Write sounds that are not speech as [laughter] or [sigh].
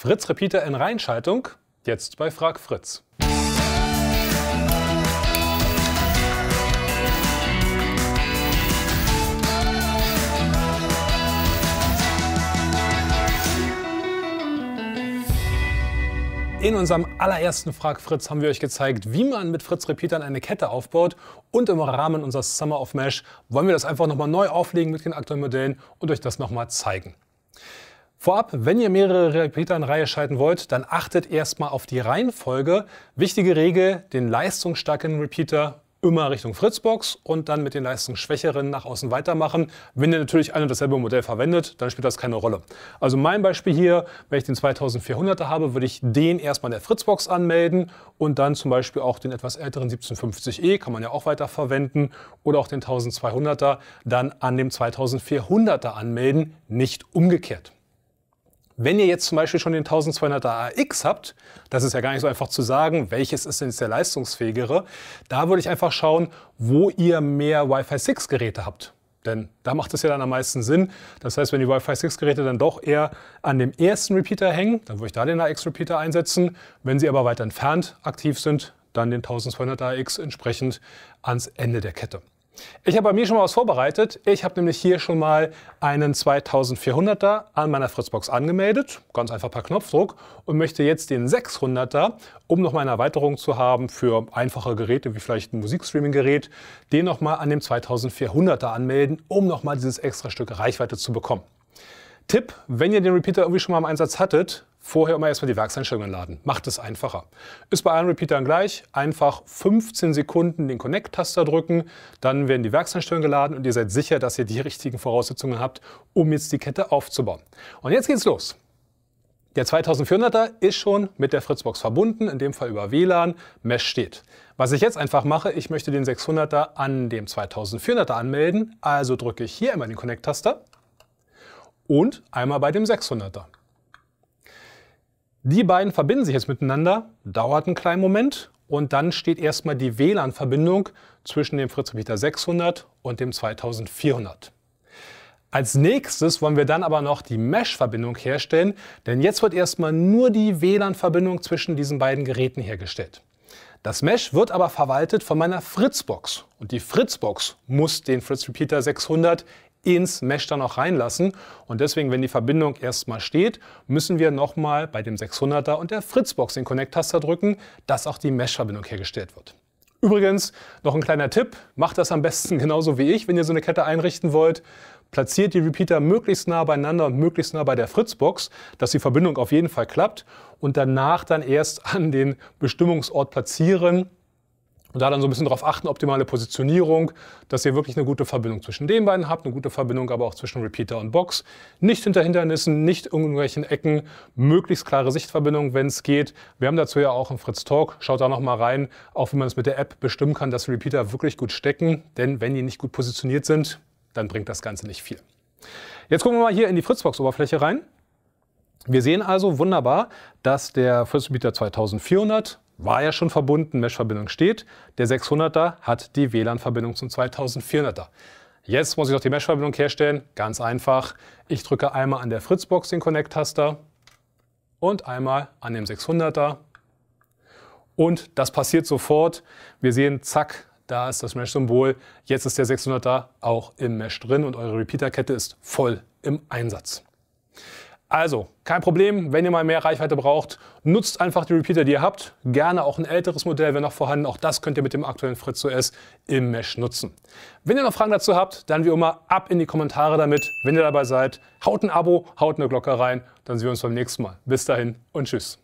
Fritz Repeater in Reinschaltung, jetzt bei Frag Fritz. In unserem allerersten Frag Fritz haben wir euch gezeigt, wie man mit Fritz Repeatern eine Kette aufbaut und im Rahmen unseres Summer of Mesh wollen wir das einfach nochmal neu auflegen mit den aktuellen Modellen und euch das nochmal zeigen. Vorab, wenn ihr mehrere Repeater in Reihe schalten wollt, dann achtet erstmal auf die Reihenfolge. Wichtige Regel, den leistungsstarken Repeater immer Richtung Fritzbox und dann mit den leistungsschwächeren nach außen weitermachen. Wenn ihr natürlich ein und dasselbe Modell verwendet, dann spielt das keine Rolle. Also mein Beispiel hier, wenn ich den 2400er habe, würde ich den erstmal in der Fritzbox anmelden und dann zum Beispiel auch den etwas älteren 1750e, kann man ja auch weiter verwenden, oder auch den 1200er dann an dem 2400er anmelden, nicht umgekehrt wenn ihr jetzt zum Beispiel schon den 1200er AX habt, das ist ja gar nicht so einfach zu sagen, welches ist denn jetzt der leistungsfähigere, da würde ich einfach schauen, wo ihr mehr Wi-Fi 6 Geräte habt. Denn da macht es ja dann am meisten Sinn. Das heißt, wenn die Wi-Fi 6 Geräte dann doch eher an dem ersten Repeater hängen, dann würde ich da den AX-Repeater einsetzen. Wenn sie aber weit entfernt aktiv sind, dann den 1200 AX entsprechend ans Ende der Kette. Ich habe bei mir schon mal was vorbereitet. Ich habe nämlich hier schon mal einen 2400er an meiner Fritzbox angemeldet. Ganz einfach per Knopfdruck. Und möchte jetzt den 600er, um nochmal eine Erweiterung zu haben für einfache Geräte wie vielleicht ein Musikstreaming-Gerät, den nochmal an dem 2400er anmelden, um nochmal dieses extra Stück Reichweite zu bekommen. Tipp, wenn ihr den Repeater irgendwie schon mal im Einsatz hattet, vorher immer erstmal die Werkseinstellungen laden. Macht es einfacher. Ist bei allen Repeatern gleich. Einfach 15 Sekunden den Connect-Taster drücken, dann werden die Werkseinstellungen geladen und ihr seid sicher, dass ihr die richtigen Voraussetzungen habt, um jetzt die Kette aufzubauen. Und jetzt geht's los. Der 2400er ist schon mit der Fritzbox verbunden, in dem Fall über WLAN, Mesh steht. Was ich jetzt einfach mache, ich möchte den 600er an dem 2400er anmelden, also drücke ich hier einmal den Connect-Taster und einmal bei dem 600er. Die beiden verbinden sich jetzt miteinander, dauert einen kleinen Moment und dann steht erstmal die WLAN-Verbindung zwischen dem Fritz Repeater 600 und dem 2400. Als nächstes wollen wir dann aber noch die Mesh-Verbindung herstellen, denn jetzt wird erstmal nur die WLAN-Verbindung zwischen diesen beiden Geräten hergestellt. Das Mesh wird aber verwaltet von meiner Fritzbox und die Fritzbox muss den Fritz Repeater 600 ins Mesh dann auch reinlassen. Und deswegen, wenn die Verbindung erstmal steht, müssen wir nochmal bei dem 600er und der Fritzbox den Connect-Taster drücken, dass auch die Mesh-Verbindung hergestellt wird. Übrigens, noch ein kleiner Tipp, macht das am besten [laughs] genauso wie ich, wenn ihr so eine Kette einrichten wollt. Platziert die Repeater möglichst nah beieinander und möglichst nah bei der Fritzbox, dass die Verbindung auf jeden Fall klappt und danach dann erst an den Bestimmungsort platzieren, und da dann so ein bisschen darauf achten, optimale Positionierung, dass ihr wirklich eine gute Verbindung zwischen den beiden habt, eine gute Verbindung aber auch zwischen Repeater und Box. Nicht hinter Hindernissen, nicht irgendwelchen Ecken, möglichst klare Sichtverbindung, wenn es geht. Wir haben dazu ja auch einen Fritz Talk, schaut da nochmal rein, auch wie man es mit der App bestimmen kann, dass Repeater wirklich gut stecken, denn wenn die nicht gut positioniert sind, dann bringt das Ganze nicht viel. Jetzt gucken wir mal hier in die Fritzbox-Oberfläche rein. Wir sehen also wunderbar, dass der Fritz Repeater 2400 war ja schon verbunden, Mesh-Verbindung steht. Der 600er hat die WLAN-Verbindung zum 2400er. Jetzt muss ich noch die Mesh-Verbindung herstellen. Ganz einfach. Ich drücke einmal an der Fritzbox den Connect-Taster und einmal an dem 600er. Und das passiert sofort. Wir sehen, zack, da ist das Mesh-Symbol. Jetzt ist der 600er auch im Mesh drin und eure Repeater-Kette ist voll im Einsatz. Also, kein Problem, wenn ihr mal mehr Reichweite braucht, nutzt einfach die Repeater, die ihr habt. Gerne auch ein älteres Modell, wenn noch vorhanden. Auch das könnt ihr mit dem aktuellen Fritz OS im Mesh nutzen. Wenn ihr noch Fragen dazu habt, dann wie immer ab in die Kommentare damit. Wenn ihr dabei seid, haut ein Abo, haut eine Glocke rein. Dann sehen wir uns beim nächsten Mal. Bis dahin und tschüss.